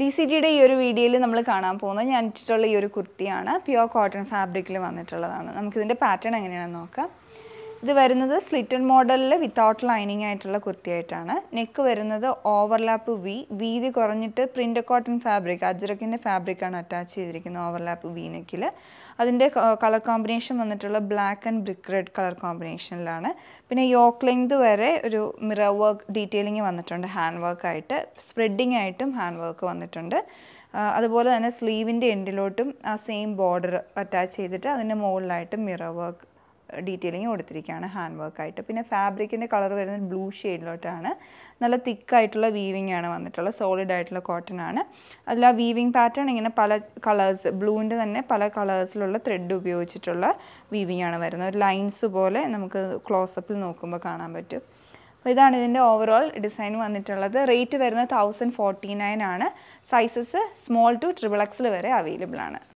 D C ജിയുടെ ഈ ഒരു വീഡിയോയിൽ നമ്മൾ കാണാൻ പോകുന്നത് ഞാൻ ഇട്ടിട്ടുള്ള ഈ ഒരു കുർത്തിയാണ് പ്യുവർ കോട്ടൺ ഫാബ്രിക്കിൽ വന്നിട്ടുള്ളതാണ് നമുക്കിതിൻ്റെ പാറ്റേൺ എങ്ങനെയാണെന്ന് നോക്കാം ഇത് വരുന്നത് സ്ലിറ്റൺ മോഡലിൽ വിത്തൗട്ട് ലൈനിങ് ആയിട്ടുള്ള കുർത്തിയായിട്ടാണ് നെക്ക് വരുന്നത് ഓവർലാപ്പ് വി വീതി കുറഞ്ഞിട്ട് പ്രിൻ്റ് കോട്ടൺ ഫാബ്രിക് അജ്രക്കിൻ്റെ ഫാബ്രിക്കാണ് അറ്റാച്ച് ചെയ്തിരിക്കുന്നത് ഓവർലാപ്പ് വി നെക്കിൽ അതിൻ്റെ കളർ കോമ്പിനേഷൻ വന്നിട്ടുള്ള black and brick red colour കോമ്പിനേഷനിലാണ് പിന്നെ യോക്ക് ലെങ്ത് വരെ ഒരു മിറർ വർക്ക് ഡീറ്റെയിലിംഗ് വന്നിട്ടുണ്ട് ഹാൻഡ് വർക്കായിട്ട് സ്പ്രെഡിങ് ആയിട്ടും ഹാൻഡ് വർക്ക് വന്നിട്ടുണ്ട് അതുപോലെ തന്നെ സ്ലീവിൻ്റെ എൻഡിലോട്ടും ആ സെയിം ബോർഡർ അറ്റാച്ച് ചെയ്തിട്ട് അതിൻ്റെ മുകളിലായിട്ട് മിറർ വർക്ക് ഡീറ്റെയിലിംഗ് കൊടുത്തിരിക്കുകയാണ് ഹാൻഡ് വർക്കായിട്ട് പിന്നെ ഫാബ്രിക്കിൻ്റെ കളർ വരുന്നത് ബ്ലൂ ഷെയ്ഡിലോട്ടാണ് നല്ല തിക്കായിട്ടുള്ള വീവിംഗ് ആണ് വന്നിട്ടുള്ളത് സോളിഡ് ആയിട്ടുള്ള കോട്ടൺ ആണ് അതിൽ ആ വീവിംഗ് പാറ്റേൺ ഇങ്ങനെ പല കളേഴ്സ് ബ്ലൂവിൻ്റെ തന്നെ പല കളേഴ്സിലുള്ള ത്രെഡ് ഉപയോഗിച്ചിട്ടുള്ള വീവിംഗ് ആണ് വരുന്നത് ലൈൻസ് പോലെ നമുക്ക് ക്ലോസപ്പിൽ നോക്കുമ്പോൾ കാണാൻ പറ്റും അപ്പോൾ ഇതാണ് ഇതിൻ്റെ ഓവറോൾ ഡിസൈൻ വന്നിട്ടുള്ളത് റേറ്റ് വരുന്നത് തൗസൻഡ് ഫോർട്ടി നയൻ ആണ് sizes small to triple XL വരെ അവൈലബിൾ ആണ്